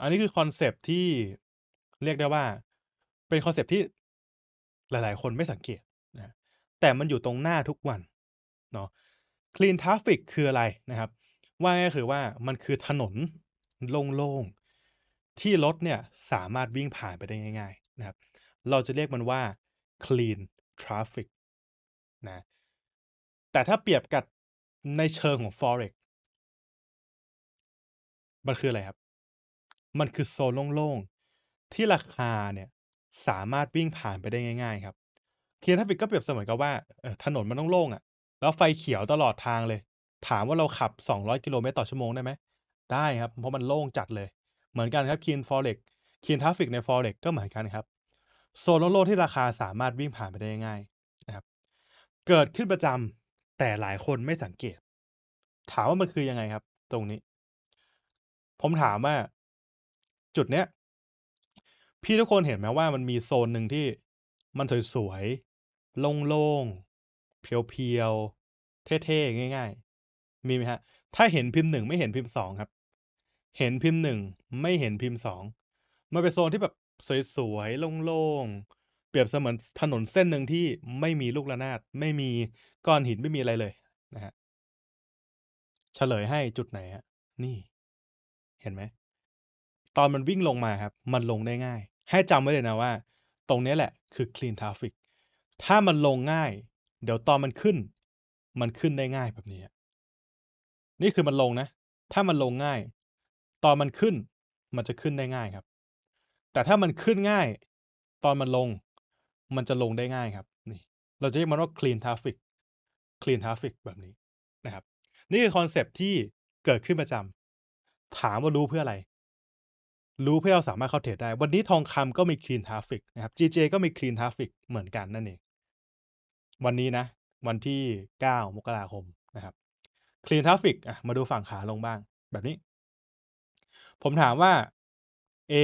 อันนี้คือคอนเซปที่เรียกได้ว่าเป็นคอนเซปที่หลายๆ คนไม่สังเกตนะ แต่มันอยู่ตรงหน้าทุกวันเนาะคลีนทราฟิกคืออะไรนะครับว่าก็คือว่ามันคือถนนโล่ง ๆ ที่รถเนี่ยสามารถวิ่งผ่านไปได้ง่าย ๆ นะครับ เราจะเรียกมันว่า Clean Traffic นะแต่ถ้าเปรียบกับในเชิงของ forex มันคืออะไรครับมันคือโซนโล่งๆ ที่ราคาเนี่ยสามารถวิ่งผ่านไปได้ง่ายๆครับเคียร์ทัฟฟิกก็เปรียบเสมือนกับว่าถนนมันต้องโล่งอะ่ะแล้วไฟเขียวตลอดทางเลย ถามว่าเราขับ 200กิโลเมตรต่อชั่วโมงได้ไหม ได้ครับ เพราะมันโล่งจัดเลย เหมือนกันครับคีนฟอเร็กคีนทัฟฟิกในฟอเร็กก็เหมือนกันครับ โซนโล่งๆที่ราคาสามารถวิ่งผ่านไปได้ง่ายนะครับ เกิดขึ้นประจำแต่หลายคนไม่สังเกต ถามว่ามันคือยังไงครับ ตรงนี้ ผมถามว่าจุดเนี้ยพี่ทุกคนเห็นไหมว่ามันมีโซนหนึ่งที่มันสวยๆ โล่งๆ เพียวๆ เท่ ๆ ง่าย ๆ มีไหมฮะ ถ้าเห็นพิมพ์หนึ่งไม่เห็นพิมพ์สองครับ เห็นพิมพ์หนึ่ง ไม่เห็นพิมพ์สองมันเป็นโซนที่แบบสวยๆ โล่งๆ เปรียบเสมือนถนนเส้นหนึ่งที่ไม่มีลูกระนาดไม่มีก้อนหินไม่มีอะไรเลย นะฮะเฉลยให้ จุดไหนฮะนี่ เห็นไหมตอนมันวิ่งลงมาครับ มันลงได้ง่าย ให้จำไว้เลยนะว่า ตรงนี้แหละ คือ clean traffic ถ้ามันลงง่ายเดี๋ยวตอนมันขึ้น มันขึ้นได้ง่ายแบบนี้ นี่คือมันลงนะ ถ้ามันลงง่ายตอนมันขึ้น มันจะขึ้นได้ง่ายครับ แต่ถ้ามันขึ้นง่าย ตอนมันลงมันจะลงได้ง่ายครับ นี่เราจะเรียกมันว่า clean traffic clean traffic แบบนี้นะครับ นี่คือคอนเซปที่เกิดขึ้นประจำถามว่ารู้เพื่ออะไรรู้เพื่อเราสามารถเข้าเทรดได้ วันนี้ทองคำก็มีคลีนทราฟิกนะครับ GJ ก็มีคลีนทราฟิกเหมือนกันนั่นเอง วันนี้นะ วันที่ 9 มกราคมนะครับ คลีนทราฟิกมาดูฝั่งขาลงบ้างแบบนี้ ผมถามว่า A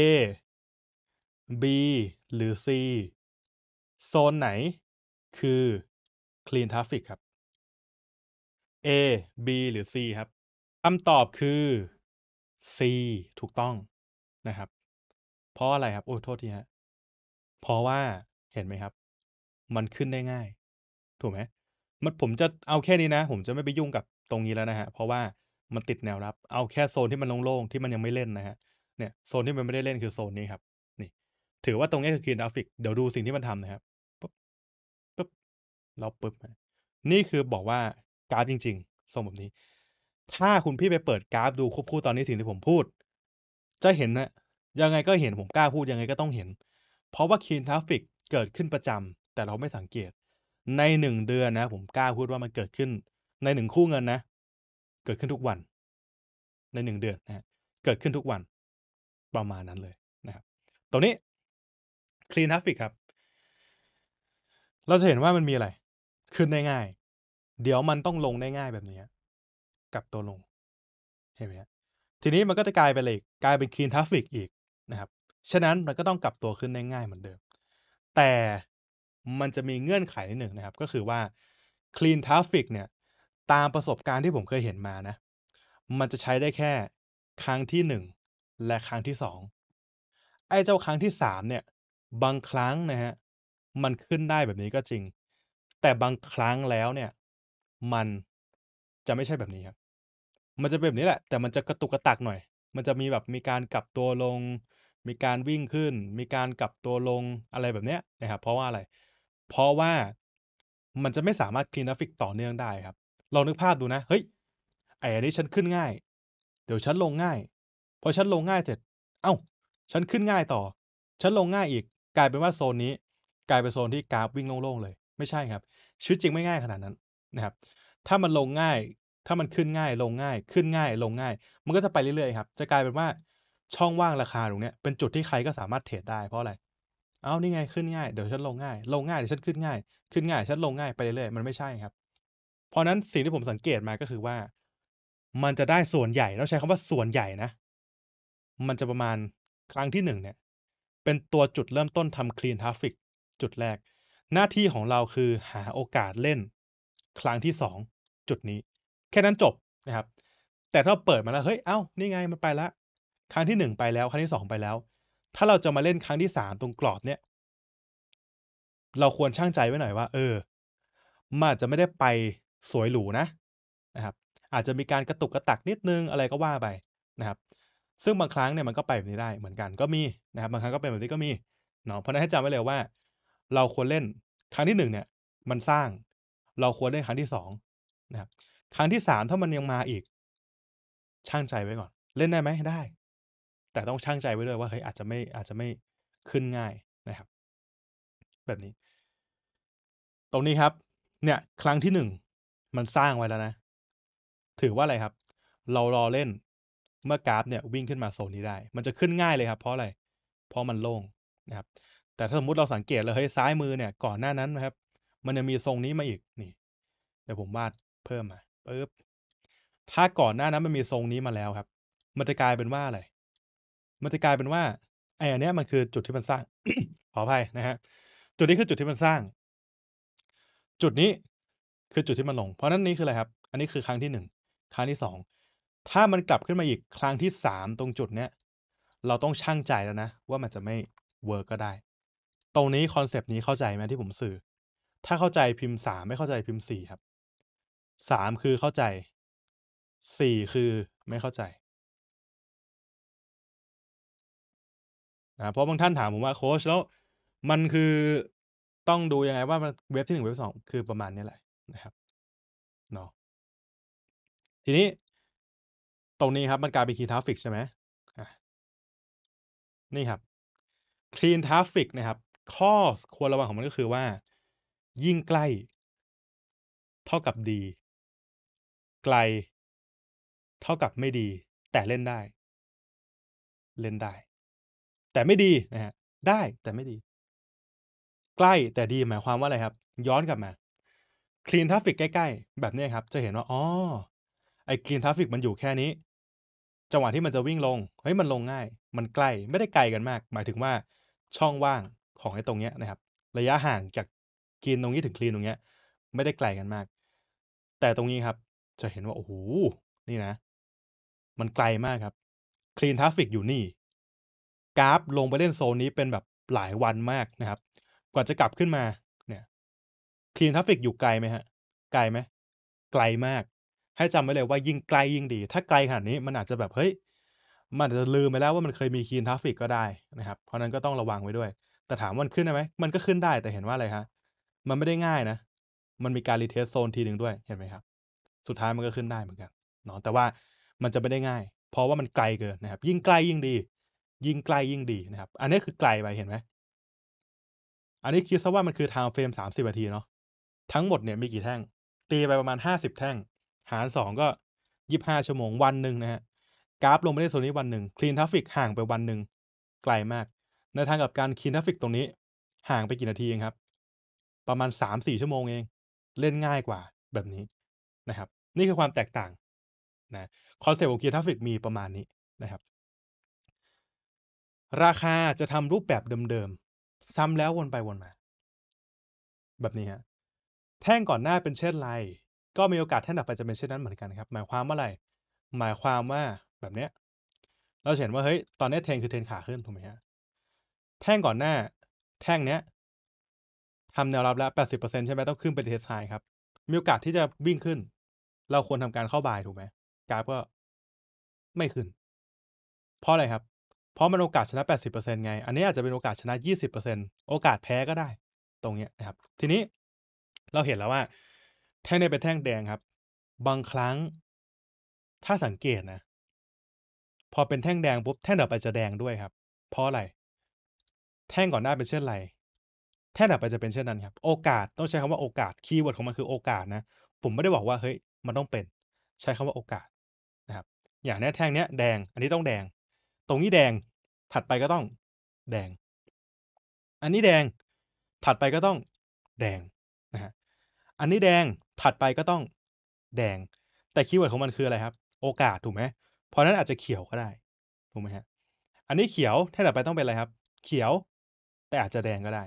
B หรือ C โซนไหน คือคลีนทราฟิกครับ A B หรือ C ครับคำตอบคือ C ถูกต้องนะครับ เพราะอะไรครับ โอ้โทษทีฮะ เพราะว่าเห็นไหมครับ มันขึ้นได้ง่าย ถูกไหมมันผมจะเอาแค่นี้นะ ผมจะไม่ไปยุ่งกับตรงนี้แล้วนะฮะ เพราะว่ามันติดแนวรับ เอาแค่โซนที่มันโล่งๆ ที่มันยังไม่เล่นนะฮะ เนี่ย โซนที่มันไม่ได้เล่นคือโซนนี้ครับ นี่ ถือว่าตรงนี้คือคีนดราฟิก เดี๋ยวดูสิ่งที่มันทำนะครับปุ๊บปุ๊บเราปุ๊บนี่คือบอกว่ากราฟจริงๆทรงแบบนี้ ถ้าคุณพี่ไปเปิดกราฟ ดูควบคู่ตอนนี้สิ่งที่ผมพูดจะเห็นนะยังไงก็เห็นผมกล้าพูดยังไงก็ต้องเห็น เพราะว่าคีนทราฟิกเกิดขึ้นประจำ แต่เราไม่สังเกตในหนึ่งเดือนนะ ผมกล้าพูดว่ามันเกิดขึ้น ในหนึ่งคู่เงินนะ เกิดขึ้นทุกวัน ในหนึ่งเดือนนะ เกิดขึ้นทุกวัน ประมาณนั้นเลยนะครับตรงนี้คลีนทราฟิกครับ เราจะเห็นว่ามันมีอะไร ขึ้นได้ง่ายเดี๋ยวมันต้องลงได้ง่ายแบบนี้กับตัวลง เห็นไหมฮะทีนี้มันก็จะกลายไปเลยกลายเป็นคลีนทราฟิกอีกนะครับ ฉะนั้นมันก็ต้องกลับตัวขึ้นได้ง่ายเหมือนเดิม แต่มันจะมีเงื่อนไขนิดหนึ่งนะครับ ก็คือว่าคลีนทราฟิกเนี่ยตามประสบการณ์ที่ผมเคยเห็นมานะ มันจะใช้ได้แค่ครั้งที่ 1 และครั้งที่2ไอ้เจ้าครั้งที่3เนี่ย บางครั้งนะฮะมันขึ้นได้แบบนี้ก็จริง แต่บางครั้งแล้วเนี่ย มันจะไม่ใช่แบบนี้ครับมันจะเป็นแบบนี้แหละแต่มันจะกระตุกกระตักหน่อย มันจะมีแบบมีการกลับตัวลง มีการวิ่งขึ้น มีการกลับตัวลงอะไรแบบเนี้ยนะครับเพราะว่าอะไรเพราะว่ามันจะไม่สามารถคลีนอาฟิกต่อเนื่องได้ครับลองนึกภาพดูนะเฮ้ยไอ้นนี้ฉันขึ้นง่าย เดี๋ยวฉันลงง่ายพอฉันลงง่ายเสร็จ เอ้า ฉันขึ้นง่ายต่อ ฉันลงง่ายอีก กลายเป็นว่าโซนนี้ กลายเป็นโซนที่กราฟวิ่งโล่งๆเลย ไม่ใช่ครับชีวิตจริงไม่ง่ายขนาดนั้นนะครับ ถ้ามันลงง่ายถ้ามันขึ้นง่าย ลงง่าย ขึ้นง่าย ลงง่าย มันก็จะไปเรื่อยๆครับจะกลายเป็นว่าช่องว่างราคาตรงเนี้ยเป็นจุดที่ใครก็สามารถเทรดได้เพราะอะไรเอานี่ไงขึ้นง่าย เดี๋ยวฉันลงง่าย ลงง่ายเดี๋ยวฉันขึ้นง่าย ขึ้นง่ายฉันลงง่ายไปเรื่อยๆมันไม่ใช่ครับ เพราะนั้นสิ่งที่ผมสังเกตมาก็คือว่า มันจะได้ส่วนใหญ่เราใช้คำว่าส่วนใหญ่นะ มันจะประมาณครั้งที่หนึ่งเนี่ย เป็นตัวจุดเริ่มต้นทำคลีนทราฟิกจุดแรก หน้าที่ของเราคือหาโอกาสเล่นครั้งที่สองจุดนี้แค่นั้นจบนะครับ แต่ถ้าเปิดมาแล้วเฮ้ยเอ้านี่ไงมันไปละครั้งที่หนึ่งไปแล้ว ครั้งที่สองไปแล้ว ถ้าเราจะมาเล่นครั้งที่สามตรงกรอบเนี่ยเราควรช่างใจไว้หน่อยว่า เออมันอาจจะไม่ได้ไปสวยหรูนะนะครับ อาจจะมีการกระตุกกระตักนิดนึงอะไรก็ว่าไปนะครับ ซึ่งบางครั้งเนี่ยมันก็ไปแบบนี้ได้ เหมือนกันก็มีนะครับบางครั้งก็เป็นแบบนี้ก็มีเนาะเพราะนั้นให้จำไว้เลยว่า เราควรเล่นครั้งที่หนึ่งเนี่ย มันสร้าง เราควรเล่นครั้งที่สองนะครับครั้งที่สามถ้ามันยังมาอีก ช่างใจไว้ก่อน เล่นได้ไหมได้ แต่ต้องช่างใจไว้ด้วยว่าเฮ้ยอาจจะไม่อาจจะไม่ขึ้นง่ายนะครับ แบบนี้ ตรงนี้ครับ เนี่ยครั้งที่หนึ่งมันสร้างไว้แล้วนะถือว่าอะไรครับ เรารอเล่นเมื่อกราฟเนี่ย วิ่งขึ้นมาโซนนี้ได้ มันจะขึ้นง่ายเลยครับ เพราะอะไร เพราะมันโล่งนะครับ แต่ถ้าสมมติเราสังเกตเลยเฮ้ยซ้ายมือเนี่ย ก่อนหน้านั้นนะครับ มันจะมีทรงนี้มาอีกนี่เดี๋ยวผมวาดเพิ่มมาปึ๊บถ้าก่อนหน้านั้นมันมีทรงนี้มาแล้วครับ มันจะกลายเป็นว่าอะไร มันจะกลายเป็นว่าไอ้อันเนี้ยมันคือจุดที่มันสร้าง ขออภัยนะฮะ จุดนี้คือจุดที่มันสร้าง จุดนี้คือจุดที่มันลง เพราะนั้นนี่คืออะไรครับ อันนี้คือครั้งที่หนึ่งครั้งที่สอง ถ้ามันกลับขึ้นมาอีกครั้งที่สามตรงจุดเนี้ย เราต้องช่างใจแล้วนะ ว่ามันจะไม่เวิร์กก็ได้ ตรงนี้คอนเซปต์นี้เข้าใจไหมที่ผมสื่อ ถ้าเข้าใจพิมพ์สามไม่เข้าใจพิมพ์สี่ครับสามคือเข้าใจสี่คือไม่เข้าใจนะเพราะบางท่านถามผมว่าโค้ชแล้วมันคือต้องดูยังไงว่ามันเว็บที่หนึ่งเว็บสองคือประมาณนี้แหละนะครับเนาะทีนี้ตรงนี้ครับมันกลายเป็นคีย์ทราฟิกใช่ไหมนี่ครับ clean traffic นะครับข้อควรระวังของมันก็คือว่า ยิ่งใกล้เท่ากับดีไกล เท่ากับไม่ดี แต่เล่นได้ เล่นได้ แต่ไม่ดีนะฮะได้แต่ไม่ดี ใกล้แต่ดีหมายความว่าอะไรครับ ย้อนกลับมาคลีนทัฟฟิกใกล้ๆแบบนี้ครับ จะเห็นว่าอ๋อไอ้คลีนทัฟฟิกมันอยู่แค่นี้จังหวะที่มันจะวิ่งลงเฮ้ยมันลงง่าย มันใกล้ไม่ได้ไกลกันมาก หมายถึงว่าช่องว่างของไอ้ตรงเนี้ยนะครับ ระยะห่างจากคลีนตรงนี้ถึงคลีนตรงเนี้ย ไม่ได้ไกลกันมาก แต่ตรงนี้ครับจะเห็นว่า โอ้โห นี่นะ มันไกลมากครับคลีนทราฟิกอยู่นี่ กราฟลงไปเล่นโซนนี้เป็นแบบหลายวันมากนะครับ กว่าจะกลับขึ้นมาเนี่ยคลีนทราฟิกอยู่ไกลไหมฮะไกลไหมไกลมากให้จำไว้เลยว่ายิ่งไกลยิ่งดี ถ้าไกลขนาดนี้มันอาจจะแบบเฮ้ยมันจะลืมไปแล้วว่ามันเคยมีคลีนทราฟิกก็ได้นะครับ เพราะนั้นก็ต้องระวังไว้ด้วย แต่ถามมันขึ้นได้ไหมมันก็ขึ้นได้แต่เห็นว่าอะไรฮะมันไม่ได้ง่ายนะ มันมีการรีเทสโซนทีหนึ่งด้วยเห็นไหมครับสุดท้ายมันก็ขึ้นได้เหมือนกันเนาะแต่ว่ามันจะไม่ได้ง่าย เพราะว่ามันไกลเกินนะครับ ยิ่งใกล้ยิ่งดี ยิ่งใกล้ยิ่งดีนะครับ อันนี้คือไกลไปเห็นไหม อันนี้คิดซะว่ามันคือทางเฟรมสามสิบนาทีเนาะทั้งหมดเนี่ยมีกี่แท่ง ตีไปประมาณห้าสิบแท่ง หารสองก็ยี่ห้าชั่วโมงวันหนึ่งนะฮะกราฟลงไปได้โซนนี้วันหนึ่งคลีนทราฟิกห่างไปวันหนึ่งไกลมาก ในทางกับการคลีนทราฟิกตรงนี้ ห่างไปกี่นาทีเองครับ ประมาณสามสี่ชั่วโมงเอง เล่นง่ายกว่าแบบนี้นะครับนี่คือความแตกต่างนะคอนเซปต์ของเกียร์ทัาฟิกมีประมาณนี้นะครับ ราคาจะทำรูปแบบเดิมๆซ้ำแล้ววนไปวนมา แบบนี้ฮะแท่งก่อนหน้าเป็นเช่นไรก็มีโอกาสแท่งต่อไปจะเป็นเช่นนั้นเหมือนกันครับหมายความว่าอะไร หมายความว่าแบบเนี้ยเราเห็นว่าเฮ้ยตอนนี้เทนคือเทนขาขึ้นถูกไหมฮะแท่งก่อนหน้า แท่งเนี้ยทำแนวรับแล้ว 80%ใช่ไหมต้องขึ้นเป็นเทสไฮครับมีโอกาสที่จะวิ่งขึ้นเราควรทำการเข้าบายถูกไหมกราฟก็ไม่ขึ้น เพราะอะไรครับเพราะมันโอกาสชนะ 80%ไง อันนี้อาจจะเป็นโอกาสชนะ 20%โอกาสแพ้ก็ได้ ตรงเนี้ยนะครับ ทีนี้เราเห็นแล้วว่า แท่งนี้เป็นแท่งแดงครับ บางครั้ง ถ้าสังเกตนะ พอเป็นแท่งแดงปุ๊บแท่งด่อไปจะแดงด้วยครับเพราะอะไร แท่งก่อนหน้าเป็นเช่นไร แท่งด่อไปจะเป็นเช่นนั้นครับโอกาสต้องใช้คำว่าโอกาสคีย์เวิร์ดของมันคือโอกาสนะผมไม่ได้บอกว่าเฮ้ยมันต้องเป็นใช้คำว่าโอกาสนะครับอย่างนี้แท่งเนี้ยแดง อันนี้ต้องแดง ตรงนี้แดงถัดไปก็ต้องแดง อันนี้แดงถัดไปก็ต้องแดงนะฮะอันนี้แดงถัดไปก็ต้องแดงแต่คีย์เวิร์ดของมันคืออะไรครับ โอกาสถูกไหมเพราะนั้นอาจจะเขียวก็ได้ถูกไหมฮะอันนี้เขียวถ้างั่ไปต้องเป็นอะไรครับ เขียว แต่อาจจะแดงก็ได้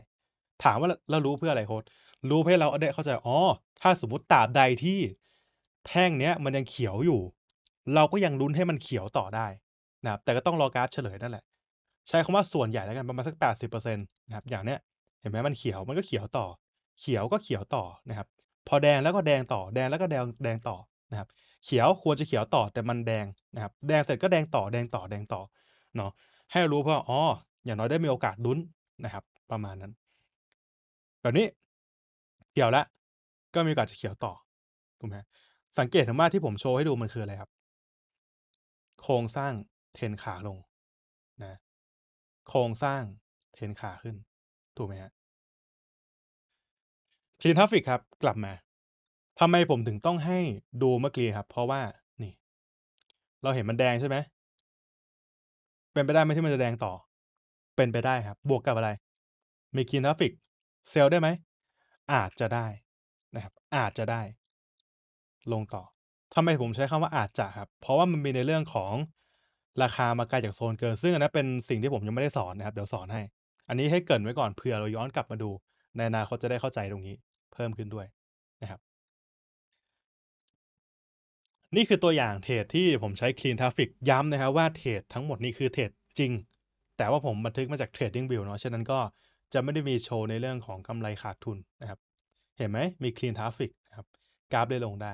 ถามว่าเรารู้เพื่ออะไรโค้ดรู้เพื่อเราได้เข้าใจอ๋อถ้าสมมติตราบใดที่แท่งเนี้ยมันยังเขียวอยู่ เราก็ยังลุ้นให้มันเขียวต่อได้นะครับ แต่ก็ต้องรอกราฟเฉลยนั่นแหละ ใช้คำว่าส่วนใหญ่แล้วกันประมาณสัก 80%นต์นะครับอย่างเนี้ยเห็นไหมมันเขียวมันก็เขียวต่อ เขียวก็เขียวต่อนะครับ พอแดงแล้วก็แดงต่อแดงแล้วก็แดงแดงต่อนะครับ เขียวควรจะเขียวต่อแต่มันแดงนะครับ แดงเสร็จก็แดงต่อแดงต่อแดงต่อเนาะให้รู้เพราะอ๋ออย่างน้อยได้มีโอกาสลุ้นนะครับ ประมาณนั้นแบบนี้เขียวแล้ว ก็มีโอกาสจะเขียวต่อถูกไหมสังเกตเห็นว่าที่ผมโชว์ให้ดูมันคืออะไรครับ โครงสร้างเทนขาลงนะ โครงสร้างเทนขาขึ้น ถูกไหมฮะคลีนทัฟฟิกครับกลับมาทำไมผมถึงต้องให้ดูเมื่อกี้ครับ เพราะว่านี่ เราเห็นมันแดงใช่ไหม เป็นไปได้ไหมที่มันจะแดงต่อ เป็นไปได้ครับบวกกับอะไร มีคลีนทัฟฟิกเซลได้ไหม อาจจะได้นะครับ อาจจะได้ลงต่อ ทำไมผมใช้คำว่าอาจจะครับ เพราะว่ามันมีในเรื่องของราคามาไกลจากโซนเกิน ซึ่งอันนั้นเป็นสิ่งที่ผมยังไม่ได้สอนนะครับ เดี๋ยวสอนให้ อันนี้ให้เกินไว้ก่อน เผื่อเราย้อนกลับมาดูในอนาคตจะได้เข้าใจตรงนี้เพิ่มขึ้นด้วยนะครับ นี่คือตัวอย่างเทรดที่ผมใช้ Clean Traffic ย้ำนะครับ ว่าเทรดทั้งหมดนี้คือเทรดจริง แต่ว่าผมบันทึกมาจาก Trading View เนาะ ฉะนั้นก็จะไม่ได้มีโชว์ในเรื่องของกำไรขาดทุนนะครับ เห็นไหมมี Clean Traffic นะครับ กราฟได้ลงได้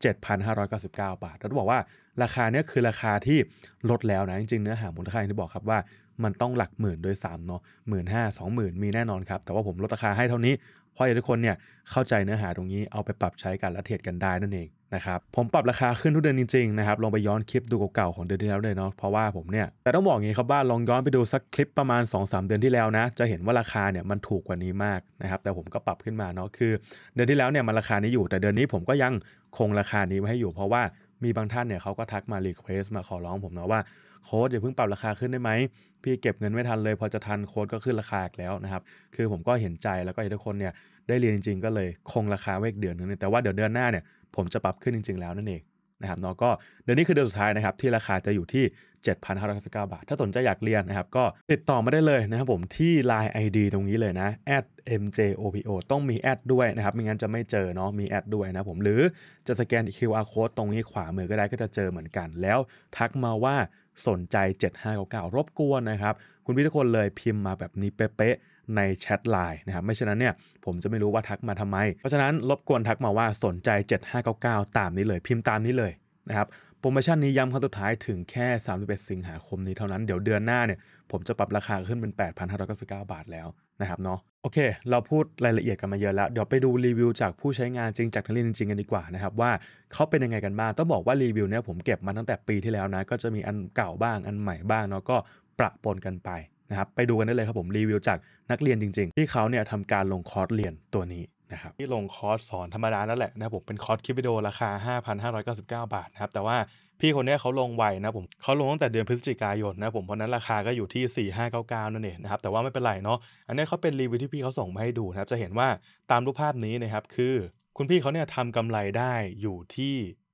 7,599 บาท แล้วบอกว่าราคาเนี้ยคือราคาที่ลดแล้วนะ จริง ๆ เนื้อหามูลค่าอย่างที่บอกครับว่า มันต้องหลักหมื่นโดยสามเนาะหมื่นห้าสองหมื่นมีแน่นอนครับ แต่ว่าผมลดราคาให้เท่านี้เพราะอยากทุกคนเนี่ย เข้าใจเนื้อหาตรงนี้เอาไปปรับใช้กันและเทรดกันได้นั่นเองนะครับผมปรับราคาขึ้นทุกเดือนจริงๆนะครับ ลองไปย้อนคลิปดูเก่าๆของเดือนที่แล้วเลยเนาะ เพราะว่าผมเนี่ย แต่ต้องบอกอย่างนี้ครับว่าลองย้อนไปดูสักคลิปประมาณ 2-3 เดือนที่แล้วนะ จะเห็นว่าราคาเนี่ยมันถูกกว่านี้มากนะครับ แต่ผมก็ปรับขึ้นมาเนาะ คือเดือนที่แล้วเนี่ยมันราคานี้อยู่ แต่เดือนนี้ผมก็ยังคงราคานี้ไว้ให้อยู่ เพราะว่ามีบางท่านเนี่ยเขาก็ทักมารีเควสมาขอร้อง ผมนะว่าโค้ดอย่าเพิ่งปรับราคาขึ้นได้ไหม พี่เก็บเงินไม่ทันเลยพอจะทันโค้ดก็ขึ้นราคาแล้วนะครับ คือผมก็เห็นใจแล้วก็ทุกคนเนี่ยได้เรียนจริง ๆ ก็เลยคงราคาเวกเดือนนึงแต่ว่าเดี๋ยวเดือนหน้าเนี่ยผมจะปรับขึ้นจริง ๆแล้วนั่นเองนะครับเนาะก็เดือนนี้คือเดือนสุดท้ายนะครับ ที่ราคาจะอยู่ที่ 7,599บาท ถ้าสนใจอยากเรียนนะครับ ก็ติดต่อมาได้เลยนะครับ ผมที่ Line ID ตรงนี้เลยนะ @mjopo ต้องมีแอดด้วยนะครับไม่งั้นจะไม่เจอเนาะมีแอดด้วยนะผมหรือจะสแกน QR code ตรงนี้ขวามือก็ได้ก็จะเจอเหมือนกัน แล้วทักมาว่าสนใจ 7599รบกวนนะครับคุณพี่ทุกคนเลยพิมพ์มาแบบนี้เป๊ะในแชทไลน์นะครับ ไม่เช่นนั้นเนี่ยผมจะไม่รู้ว่าทักมาทำไม เพราะฉะนั้น รบกวนทักมาว่าสนใจ 7599 ตามนี้เลย พิมพ์ตามนี้เลย นะครับโปรโมชั่นนี้ย้ำครั้งสุดท้ายถึงแค่ 31 สิงหาคมนี้เท่านั้นเดี๋ยวเดือนหน้าเนี่ยผมจะปรับราคาขึ้นเป็น 8,599 บาทแล้วนะครับเนาะโอเค เราพูดรายละเอียดกันมาเยอะแล้ว เดี๋ยวไปดูรีวิวจากผู้ใช้งานจริงจากทังเรีนจริงกันดีกว่านะครับว่าเขาเป็นยังไงกันบ้างต้องบอกว่ารีวิวเนี่ยผมเก็บมาตั้งแต่ปีที่แล้วนะก็จะมีอันเก่าบ้าง อันใหม่บ้างเนาะก็ประปนกันไปนะครับไปดูกันได้เลยครับผม รีวิวจากนักเรียนจริงๆ ที่เขาเนี่ยทำการลงคอร์สเรียนตัวนี้นะครับที่ลงคอร์สสอนธรรมดานั่นแหละนะครับผมเป็นคอร์สคลิปวิดีโอราคา 5,599 บาทนะครับแต่ว่าพี่คนนี้เขาลงไวนะผมเขาลงตั้งแต่เดือนพฤศจิกายนนะผมเพราะนั้นราคาก็อยู่ที่ 4599นั่นเองนะครับแต่ว่าไม่เป็นไรเนาะอันนี้เขาเป็นรีวิวที่พี่เขาส่งมาให้ดูนะครับจะเห็นว่าตามรูปภาพนี้นะครับคือ คุณพี่เขาเนี่ยทำกำไรได้อยู่ที่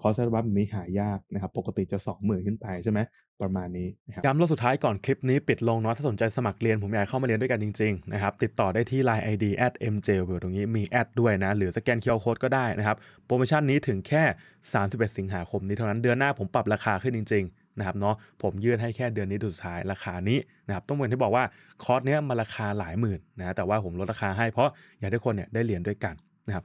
คอร์สอัลบัฟมนี้หายากนะครับ ปกติจะ20,000ขึ้นไปใช่ไหมประมาณนี้นะครับย้ำรอบสุดท้ายก่อนคลิปนี้ปิดลงเนาะ ถ้าสนใจสมัครเรียนผมอยากเข้ามาเรียนด้วยกันจริงๆนะครับ ติดต่อได้ที่ Line ID at mjwill ตรงนี้มีแอดด้วยนะ หรือสแกน QR Code ก็ได้นะครับ โปรโมชั่นนี้ถึงแค่ 31 สิงหาคมนี้เท่านั้นเดือนหน้าผมปรับราคาขึ้นจริงๆนะครับเนาะ ผมยืดให้แค่เดือนนี้สุดท้ายราคานี้นะครับ ต้องเป็นที่บอกว่าคอร์สเนี้ยมาราคาหลายหมื่นนะ แต่ว่าผมลดราคา ให้เพราะอยากให้คนเนี่ยได้เรียนด้วยกันนะครับ